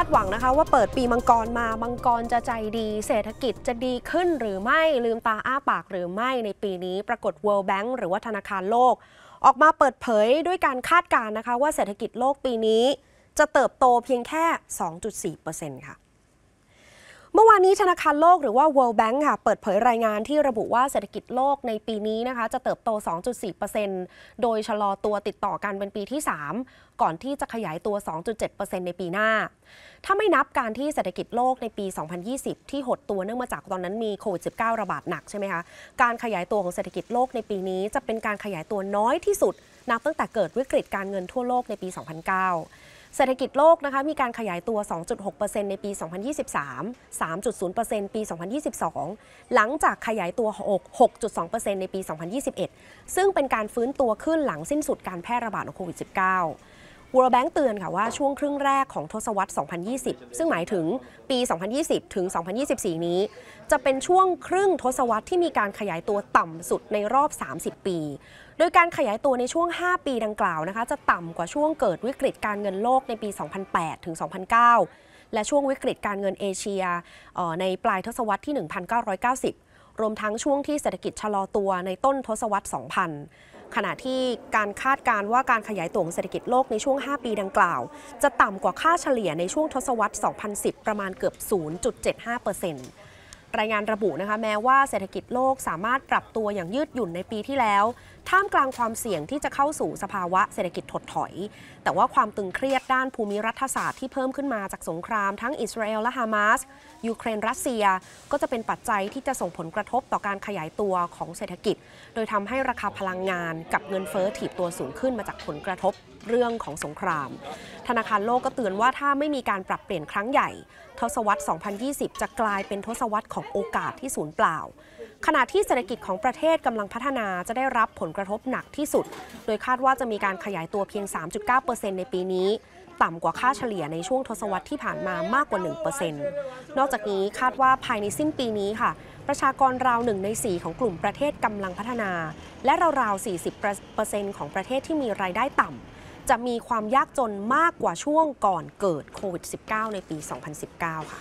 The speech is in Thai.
าดหวังนะคะว่าเปิดปีมังกรมา มังกรจะใจดี เศรษฐกิจจะดีขึ้นหรือไม่ลืมตาอ้าปากหรือไม่ในปีนี้ปรากฏ World Bank หรือว่าธนาคารโลก ออกมาเปิดเผยด้วยการคาดการณ์นะคะ ว่าเศรษฐกิจโลกปีนี้ จะเติบโตเพียงแค่ 2.4%ค่ะวานนี้ธนาคารโลกหรือว่า World Bank ค่ะเปิดเผยรายงานที่ระบุว่าเศรษฐกิจโลกในปีนี้นะคะจะเติบโต 2.4%โดยชะลอตัวติดต่อกันเป็นปีที่ 3 ก่อนที่จะขยายตัว 2.7%ในปีหน้า ถ้าไม่นับการที่เศรษฐกิจโลกในปี 2020 ที่หดตัวเนื่องมาจากตอนนั้นมีโควิด -19 ระบาดหนักใช่ไหมคะการขยายตัวของเศรษฐกิจโลกในปีนี้ จะเป็นการขยายตัวน้อยที่สุดนับตั้งแต่เกิดวิกฤตการเงินทั่วโลกในปี 2009เศรษฐกิจโลกนะคะมีการขยายตัว 2.6%ในปี 2023 3.0%ปี 2022 หลังจากขยายตัว 6.2%ในปี 2021 ซึ่งเป็นการฟื้นตัวขึ้นหลังสิ้นสุดการแพร่ระบาดของโควิด -19 World Bank เตือนค่ะว่าช่วงครึ่งแรกของทศวรรษ 2020 ซึ่งหมายถึงปี 2020 ถึง 2024 นี้ จะเป็นช่วงครึ่งทศวรรษที่มีการขยายตัวต่ำสุดในรอบ 30 ปี โดยการขยายตัวในช่วง 5 ปีดังกล่าวนะคะจะต่ำกว่าช่วงเกิดวิกฤตการเงินโลกในปี 2008 ถึง 2009 และช่วงวิกฤตการเงินเอเชียในปลายทศวรรษที่ 1990 รวมทั้งช่วงที่เศรษฐกิจชะลอตัวในต้นทศวรรษ 2000ขณะที่การคาดการว่าการขยายตัวของเศรษฐกิจโลกในช่วง 5 ปีดังกล่าว จะต่ำกว่าค่าเฉลี่ยในช่วงทศวรรษ 2010 ประมาณเกือบ 0.75%เปอร์เซ็นต์รายงานระบุนะคะแม้ว่าเศรษฐกิจโลกสามารถปรับตัวอย่างยืดหยุ่นในปีที่แล้ว ท่ามกลางความเสี่ยงที่จะเข้าสู่สภาวะเศรษฐกิจถดถอย แต่ว่าความตึงเครียดด้านภูมิรัฐศาสตร์ที่เพิ่มขึ้นมาจากสงครามทั้งอิสราเอลและฮามาสยูเครน รัสเซียก็จะเป็นปัจจัยที่จะส่งผลกระทบต่อการขยายตัวของเศรษฐกิจ โดยทำให้ราคาพลังงานกับเงินเฟ้อถีบตัวสูงขึ้นมาจากผลกระทบเรื่องของสงครามธนาคารโลกก็เตือนว่าถ้าไม่มีการปรับเปลี่ยนครั้งใหญ่ ทศวรรษ 2020 จะกลายเป็นทศวรรษของโอกาสที่สูญเปล่า ขณะที่เศรษฐกิจของประเทศกำลังพัฒนาจะได้รับผลกระทบหนักที่สุด โดยคาดว่าจะมีการขยายตัวเพียง 3.9%ในปีนี้ ต่ำกว่าค่าเฉลี่ยในช่วงทศวรรษที่ผ่านมามากกว่า 1%นอกจากนี้คาดว่าภายในสิ้นปีนี้ค่ะ ประชากรราวหนึ่งใน4ของกลุ่มประเทศกำลังพัฒนา และราวๆ40%ของประเทศที่มีรายได้ต่ำจะมีความยากจนมากกว่าช่วงก่อนเกิดโควิด -19 ในปี 2019 ค่ะ